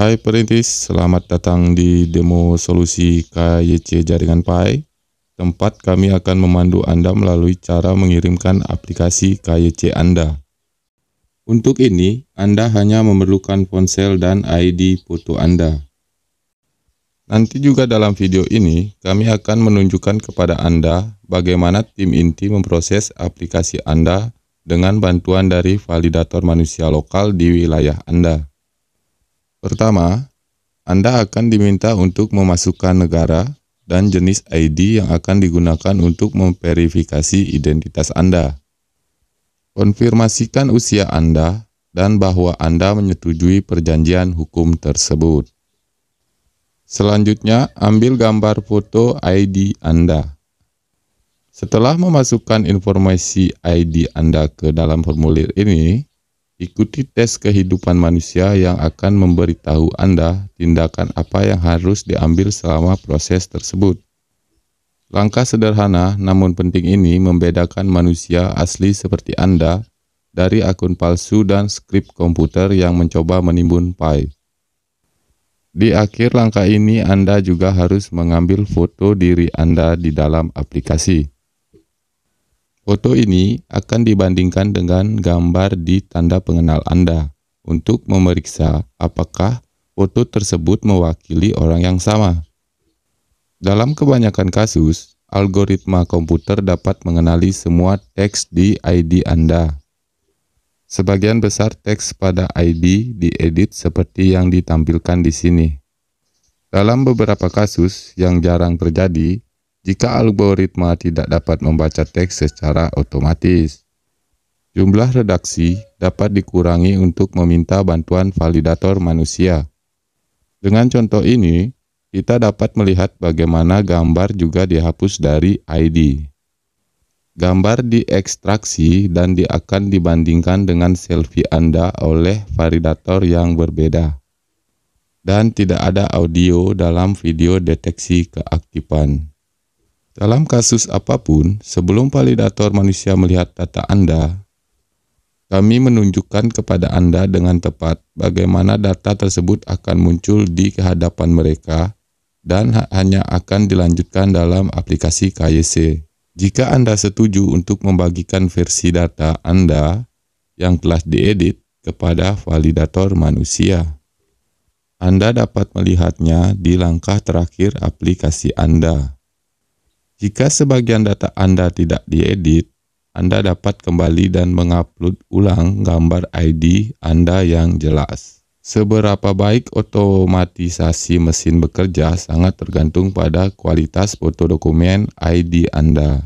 Hai perintis, selamat datang di demo solusi KYC jaringan Pi. Tempat kami akan memandu Anda melalui cara mengirimkan aplikasi KYC Anda. Untuk ini, Anda hanya memerlukan ponsel dan ID foto Anda. Nanti juga dalam video ini, kami akan menunjukkan kepada Anda bagaimana tim inti memproses aplikasi Anda dengan bantuan dari validator manusia lokal di wilayah Anda. Pertama, Anda akan diminta untuk memasukkan negara dan jenis ID yang akan digunakan untuk memverifikasi identitas Anda. Konfirmasikan usia Anda dan bahwa Anda menyetujui perjanjian hukum tersebut. Selanjutnya, ambil gambar foto ID Anda. Setelah memasukkan informasi ID Anda ke dalam formulir ini, Ikuti tes kehidupan manusia yang akan memberitahu Anda tindakan apa yang harus diambil selama proses tersebut. Langkah sederhana namun penting ini membedakan manusia asli seperti Anda dari akun palsu dan skrip komputer yang mencoba menimbun pai. Di akhir langkah ini, Anda juga harus mengambil foto diri Anda di dalam aplikasi. Foto ini akan dibandingkan dengan gambar di tanda pengenal Anda untuk memeriksa apakah foto tersebut mewakili orang yang sama. Dalam kebanyakan kasus, algoritma komputer dapat mengenali semua teks di ID Anda. Sebagian besar teks pada ID diedit seperti yang ditampilkan di sini. Dalam beberapa kasus yang jarang terjadi, jika algoritma tidak dapat membaca teks secara otomatis. Jumlah redaksi dapat dikurangi untuk meminta bantuan validator manusia. Dengan contoh ini, kita dapat melihat bagaimana gambar juga dihapus dari ID. Gambar diekstraksi dan di akan dibandingkan dengan selfie Anda oleh validator yang berbeda. Dan tidak ada audio dalam video deteksi keaktifan. Dalam kasus apapun, sebelum validator manusia melihat data Anda, kami menunjukkan kepada Anda dengan tepat bagaimana data tersebut akan muncul di kehadapan mereka dan hanya akan dilanjutkan dalam aplikasi KYC. Jika Anda setuju untuk membagikan versi data Anda yang telah diedit kepada validator manusia, Anda dapat melihatnya di langkah terakhir aplikasi Anda. Jika sebagian data Anda tidak diedit, Anda dapat kembali dan mengupload ulang gambar ID Anda yang jelas. Seberapa baik otomatisasi mesin bekerja sangat tergantung pada kualitas foto dokumen ID Anda.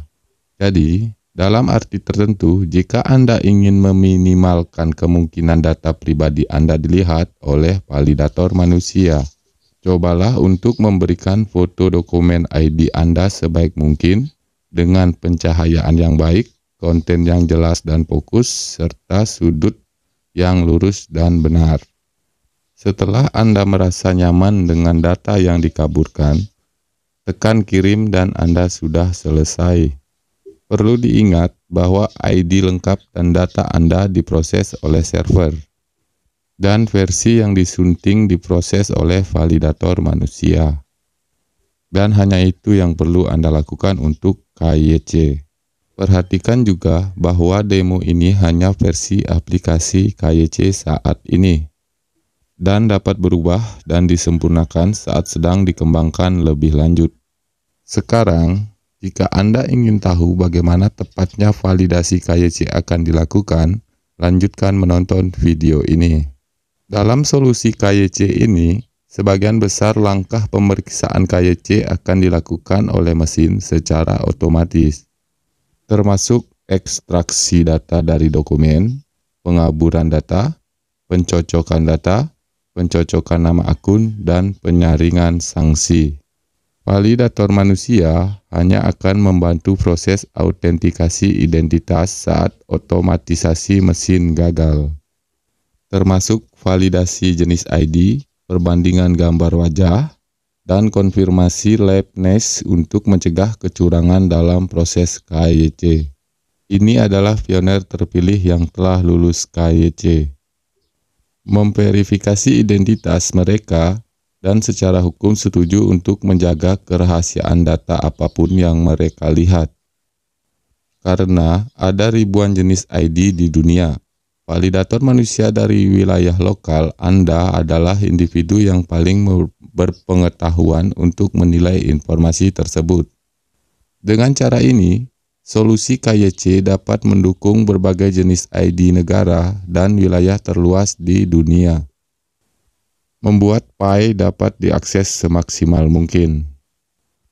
Jadi, dalam arti tertentu, jika Anda ingin meminimalkan kemungkinan data pribadi Anda dilihat oleh validator manusia, Cobalah untuk memberikan foto dokumen ID Anda sebaik mungkin dengan pencahayaan yang baik, konten yang jelas dan fokus, serta sudut yang lurus dan benar. Setelah Anda merasa nyaman dengan data yang dikaburkan, tekan kirim dan Anda sudah selesai. Perlu diingat bahwa ID lengkap dan data Anda diproses oleh server dan versi yang disunting diproses oleh validator manusia. Dan hanya itu yang perlu Anda lakukan untuk KYC. E Perhatikan juga bahwa demo ini hanya versi aplikasi KYC e saat ini dan dapat berubah dan disempurnakan saat sedang dikembangkan lebih lanjut. Sekarang, jika Anda ingin tahu bagaimana tepatnya validasi KYC e akan dilakukan, lanjutkan menonton video ini. Dalam solusi KYC ini, sebagian besar langkah pemeriksaan KYC akan dilakukan oleh mesin secara otomatis, termasuk ekstraksi data dari dokumen, pengaburan data, pencocokan data, pencocokan nama akun, dan penyaringan sanksi. Validator manusia hanya akan membantu proses autentikasi identitas saat otomatisasi mesin gagal, termasuk validasi jenis ID, perbandingan gambar wajah, dan konfirmasi lab NES untuk mencegah kecurangan dalam proses KYC. Ini adalah pioner terpilih yang telah lulus KYC. Memverifikasi identitas mereka dan secara hukum setuju untuk menjaga kerahasiaan data apapun yang mereka lihat. Karena ada ribuan jenis ID di dunia, Validator manusia dari wilayah lokal Anda adalah individu yang paling berpengetahuan untuk menilai informasi tersebut. Dengan cara ini, solusi KYC dapat mendukung berbagai jenis ID negara dan wilayah terluas di dunia. Membuat PAI dapat diakses semaksimal mungkin.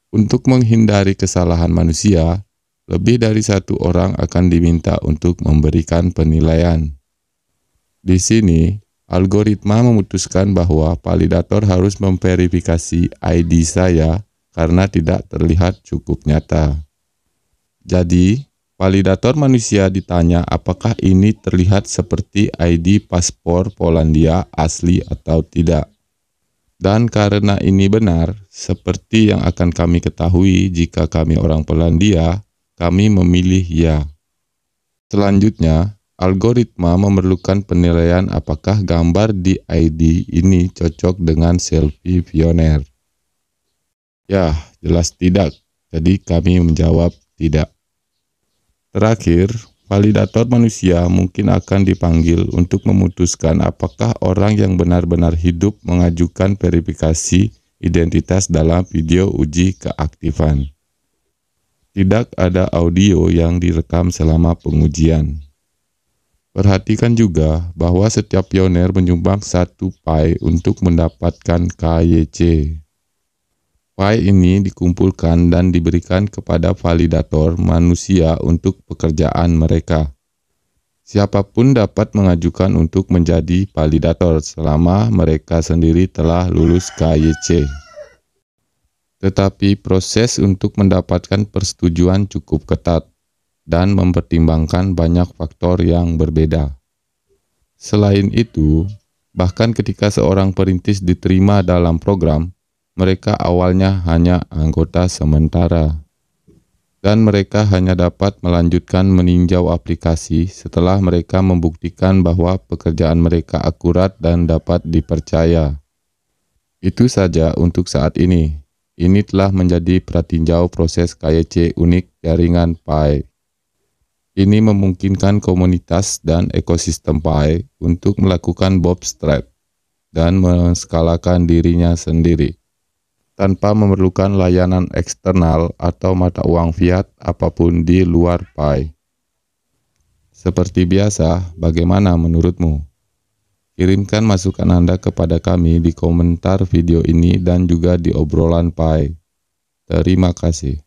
Untuk menghindari kesalahan manusia, lebih dari satu orang akan diminta untuk memberikan penilaian. Di sini, algoritma memutuskan bahwa validator harus memverifikasi ID saya karena tidak terlihat cukup nyata. Jadi, validator manusia ditanya apakah ini terlihat seperti ID paspor Polandia asli atau tidak. Dan karena ini benar, seperti yang akan kami ketahui jika kami orang Polandia, kami memilih ya. Selanjutnya, Algoritma memerlukan penilaian apakah gambar di ID ini cocok dengan selfie pioner. Ya, jelas tidak. Jadi kami menjawab tidak. Terakhir, validator manusia mungkin akan dipanggil untuk memutuskan apakah orang yang benar-benar hidup mengajukan verifikasi identitas dalam video uji keaktifan. Tidak ada audio yang direkam selama pengujian. Perhatikan juga bahwa setiap pioner menyumbang satu pi untuk mendapatkan KYC. Pi ini dikumpulkan dan diberikan kepada validator manusia untuk pekerjaan mereka. Siapapun dapat mengajukan untuk menjadi validator selama mereka sendiri telah lulus KYC. Tetapi proses untuk mendapatkan persetujuan cukup ketat dan mempertimbangkan banyak faktor yang berbeda. Selain itu, bahkan ketika seorang perintis diterima dalam program, mereka awalnya hanya anggota sementara, dan mereka hanya dapat melanjutkan meninjau aplikasi setelah mereka membuktikan bahwa pekerjaan mereka akurat dan dapat dipercaya. Itu saja untuk saat ini. Ini telah menjadi pratinjau proses KYC unik jaringan PAI. Ini memungkinkan komunitas dan ekosistem Pi untuk melakukan bob bootstrap dan menskalakan dirinya sendiri tanpa memerlukan layanan eksternal atau mata uang fiat apapun di luar Pi. Seperti biasa, bagaimana menurutmu? Kirimkan masukan Anda kepada kami di komentar video ini dan juga di obrolan Pi. Terima kasih.